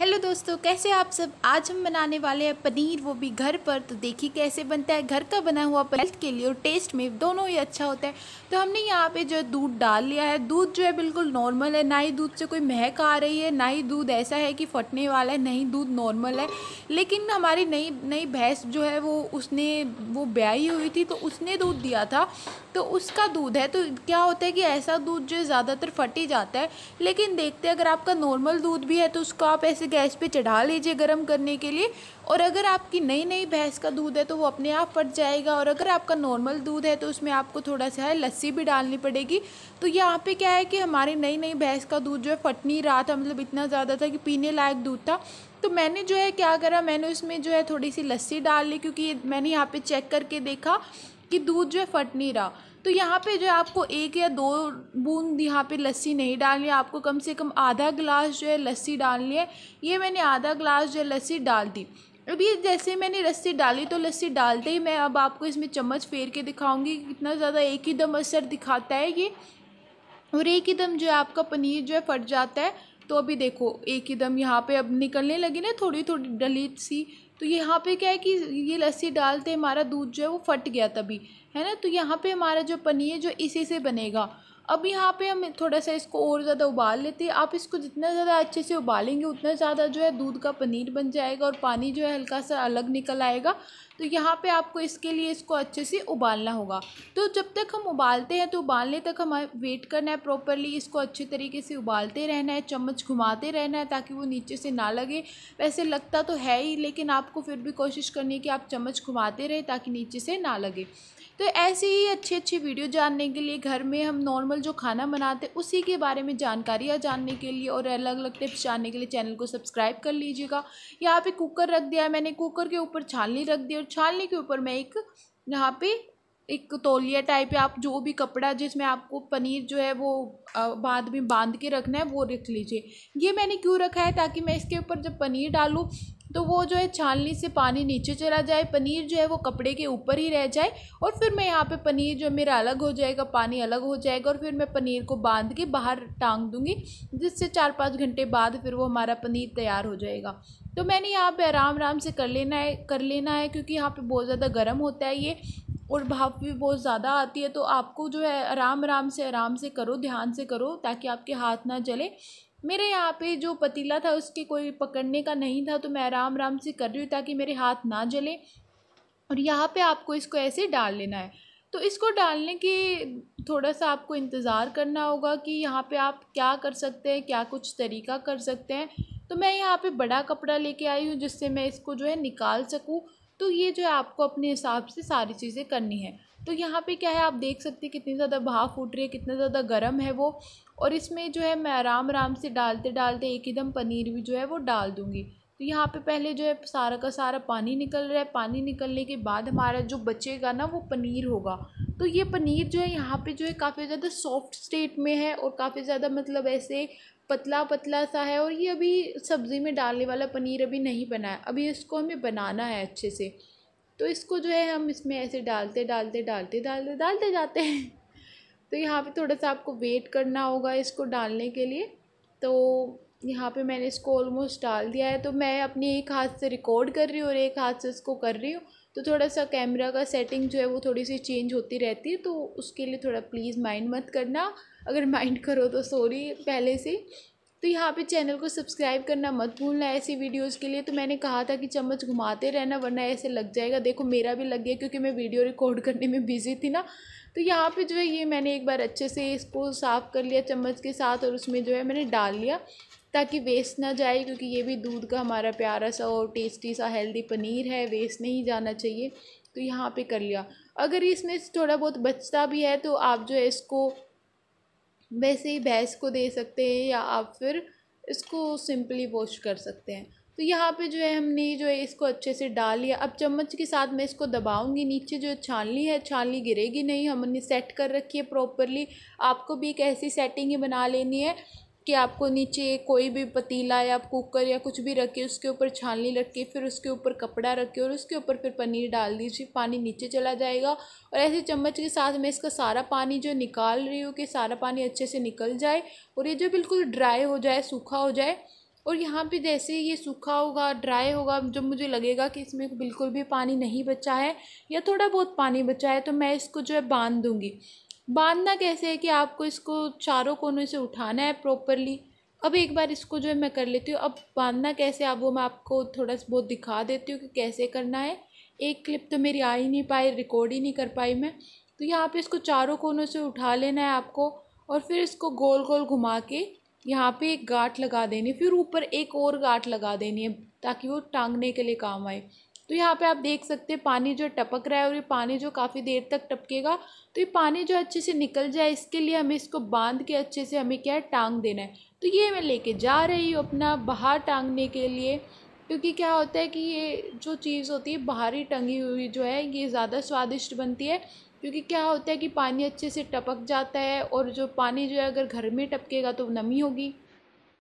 hello दोस्तों कैसे आप सब आज हम बनाने वाले हैं पनीर वो भी घर पर तो देखिए कैसे बनता है घर का बना हुआ हेल्थ के लिए और टेस्ट में दोनों ही अच्छा होता है तो हमने यहाँ पे जो है दूध डाल लिया है दूध जो है बिल्कुल नॉर्मल है ना ही दूध से कोई महक आ रही है ना ही दूध ऐसा है कि फटने वाला है ना ही दूध नॉर्मल है लेकिन हमारी नई नई भैंस जो है वो उसने वो ब्याई हुई थी तो उसने दूध दिया था तो उसका दूध है तो क्या होता है कि ऐसा दूध जो है ज़्यादातर फट ही जाता है लेकिन देखते अगर आपका नॉर्मल दूध भी है तो उसको आप ऐसे से गैस पे चढ़ा लीजिए गर्म करने के लिए और अगर आपकी नई नई भैंस का दूध है तो वो अपने आप फट जाएगा और अगर आपका नॉर्मल दूध है तो उसमें आपको थोड़ा सा है लस्सी भी डालनी पड़ेगी तो यहाँ पे क्या है कि हमारी नई नई भैंस का दूध जो है फट नहीं रहा था मतलब इतना ज़्यादा था कि पीने लायक दूध था तो मैंने जो है क्या करा मैंने उसमें जो है थोड़ी सी लस्सी डाल ली क्योंकि मैंने यहाँ पर चेक करके देखा कि दूध जो है फट नहीं रहा तो यहाँ पे जो है आपको एक या दो बूंद यहाँ पे लस्सी नहीं डालनी है आपको कम से कम आधा ग्लास जो है लस्सी डालनी है ये मैंने आधा गिलास जो है लस्सी डाल दी अभी जैसे मैंने लस्सी डाली तो लस्सी डालते ही मैं अब आपको इसमें चम्मच फेर के दिखाऊंगी कितना ज़्यादा एक ही दम असर दिखाता है ये और एक ही दम जो है आपका पनीर जो है फट जाता है तो अभी देखो एक ही दम यहाँ पे अब निकलने लगी ना थोड़ी थोड़ी डली सी तो यहाँ पे क्या है कि ये लस्सी डालते हमारा दूध जो है वो फट गया तभी है ना तो यहाँ पे हमारा जो पनीर जो इसी से बनेगा अब यहाँ पे हम थोड़ा सा इसको और ज़्यादा उबाल लेते हैं आप इसको जितना ज़्यादा अच्छे से उबालेंगे उतना ज़्यादा जो है दूध का पनीर बन जाएगा और पानी जो है हल्का सा अलग निकल आएगा तो यहाँ पे आपको इसके लिए इसको अच्छे से उबालना होगा तो जब तक हम उबालते हैं तो उबालने तक हमें वेट करना है प्रॉपरली इसको अच्छे तरीके से उबालते रहना है चम्मच घुमाते रहना है ताकि वो नीचे से ना लगे वैसे लगता तो है ही लेकिन आपको फिर भी कोशिश करनी है कि आप चम्मच घुमाते रहें ताकि नीचे से ना लगे तो ऐसे ही अच्छी अच्छी वीडियो जानने के लिए घर में हम नॉर्मल जो खाना बनाते हैं उसी के बारे में जानकारियाँ जानने के लिए और अलग अलग टिप्स जानने के लिए चैनल को सब्सक्राइब कर लीजिएगा यहाँ पे कुकर रख दिया है मैंने कुकर के ऊपर छालनी रख दी और छालनी के ऊपर मैं एक यहाँ पे एक तौलिया टाइप या आप जो भी कपड़ा जिसमें आपको पनीर जो है वो बाद में बांध के रखना है वो रख लीजिए ये मैंने क्यों रखा है ताकि मैं इसके ऊपर जब पनीर डालूँ तो वो जो है छाननी से पानी नीचे चला जाए पनीर जो है वो कपड़े के ऊपर ही रह जाए और फिर मैं यहाँ पे पनीर जो है मेरा अलग हो जाएगा पानी अलग हो जाएगा और फिर मैं पनीर को बांध के बाहर टांग दूँगी जिससे चार पाँच घंटे बाद फिर वो हमारा पनीर तैयार हो जाएगा तो मैंने यहाँ पे आराम आराम से कर लेना है कर लेना है क्योंकि यहाँ पे बहुत ज़्यादा गर्म होता है ये और भाप भी बहुत ज़्यादा आती है तो आपको जो है आराम आराम से आराम से करो ध्यान से करो ताकि आपके हाथ ना जले मेरे यहाँ पे जो पतीला था उसके कोई पकड़ने का नहीं था तो मैं आराम आराम से कर रही हूँ ताकि मेरे हाथ ना जले और यहाँ पे आपको इसको ऐसे डाल लेना है तो इसको डालने की थोड़ा सा आपको इंतज़ार करना होगा कि यहाँ पे आप क्या कर सकते हैं क्या कुछ तरीका कर सकते हैं तो मैं यहाँ पे बड़ा कपड़ा लेके आई हूँ जिससे मैं इसको जो है निकाल सकूँ तो ये जो है आपको अपने हिसाब से सारी चीज़ें करनी है तो यहाँ पे क्या है आप देख सकते हैं कितनी ज़्यादा भाव फूट रही है कितना ज़्यादा गर्म है वो और इसमें जो है मैं आराम आराम से डालते डालते एक एकदम पनीर भी जो है वो डाल दूँगी तो यहाँ पर पहले जो है सारा का सारा पानी निकल रहा है पानी निकलने के बाद हमारा जो बचेगा ना वो पनीर होगा तो ये पनीर जो है यहाँ पे जो है काफ़ी ज़्यादा सॉफ्ट स्टेट में है और काफ़ी ज़्यादा मतलब ऐसे पतला पतला सा है और ये अभी सब्ज़ी में डालने वाला पनीर अभी नहीं बना है अभी इसको हमें बनाना है अच्छे से तो इसको जो है हम इसमें ऐसे डालते डालते डालते डालते डालते जाते हैं तो यहाँ पे थोड़ा सा आपको वेट करना होगा इसको डालने के लिए तो यहाँ पे मैंने इसको ऑलमोस्ट डाल दिया है तो मैं अपने एक हाथ से रिकॉर्ड कर रही हूँ और एक हाथ से इसको कर रही हूँ तो थोड़ा सा कैमरा का सेटिंग जो है वो थोड़ी सी चेंज होती रहती है तो उसके लिए थोड़ा प्लीज़ माइंड मत करना अगर माइंड करो तो सॉरी पहले से तो यहाँ पे चैनल को सब्सक्राइब करना मत भूलना ऐसी वीडियोस के लिए तो मैंने कहा था कि चम्मच घुमाते रहना वरना ऐसे लग जाएगा देखो मेरा भी लग गया क्योंकि मैं वीडियो रिकॉर्ड करने में बिज़ी थी ना तो यहाँ पे जो है ये मैंने एक बार अच्छे से इसको साफ़ कर लिया चम्मच के साथ और उसमें जो है मैंने डाल लिया ताकि वेस्ट ना जाए क्योंकि ये भी दूध का हमारा प्यारा सा और टेस्टी सा हेल्दी पनीर है वेस्ट नहीं जाना चाहिए तो यहाँ पे कर लिया अगर इसमें थोड़ा बहुत बचता भी है तो आप जो है इसको वैसे ही भैंस को दे सकते हैं या आप फिर इसको सिंपली वॉश कर सकते हैं तो यहाँ पे जो है हमने जो है इसको अच्छे से डाल लिया अब चम्मच के साथ मैं इसको दबाऊंगी नीचे जो छानली है छानली गिरेगी नहीं हमने सेट कर रखी है प्रॉपरली आपको भी एक ऐसी सेटिंग ही बना लेनी है कि आपको नीचे कोई भी पतीला या कुकर या कुछ भी रखे उसके ऊपर रख के फिर उसके ऊपर कपड़ा रखे और उसके ऊपर फिर पनीर डाल दीजिए पानी नीचे चला जाएगा और ऐसे चम्मच के साथ मैं इसका सारा पानी जो निकाल रही हूँ कि सारा पानी अच्छे से निकल जाए और ये जो बिल्कुल ड्राई हो जाए सूखा हो जाए और यहाँ पे जैसे ये सूखा होगा ड्राई होगा जब मुझे लगेगा कि इसमें बिल्कुल भी पानी नहीं बचा है या थोड़ा बहुत पानी बचा है तो मैं इसको जो है बांध दूँगी बांधना कैसे है कि आपको इसको चारों कोनों से उठाना है प्रॉपरली अब एक बार इसको जो है मैं कर लेती हूँ अब बांधना कैसे आप वो मैं आपको थोड़ा सा बहुत दिखा देती हूँ कि कैसे करना है एक क्लिप तो मेरी आ ही नहीं पाई रिकॉर्ड ही नहीं कर पाई मैं तो यहाँ पे इसको चारों कोनों से उठा लेना है आपको और फिर इसको गोल गोल घुमा के यहाँ पे एक गाठ लगा देनी फिर ऊपर एक और गाठ लगा देनी है ताकि वो टांगने के लिए काम आए तो यहाँ पे आप देख सकते हैं पानी जो टपक रहा है और ये पानी जो काफ़ी देर तक टपकेगा तो ये पानी जो अच्छे से निकल जाए इसके लिए हमें इसको बांध के अच्छे से हमें क्या है टांग देना है तो ये मैं लेके जा रही हूँ अपना बाहर टांगने के लिए क्योंकि क्या होता है कि ये जो चीज़ होती है बाहरी टंगी हुई जो है ये ज़्यादा स्वादिष्ट बनती है क्योंकि क्या होता है कि पानी अच्छे से टपक जाता है और जो पानी जो है अगर घर में टपकेगा तो नमी होगी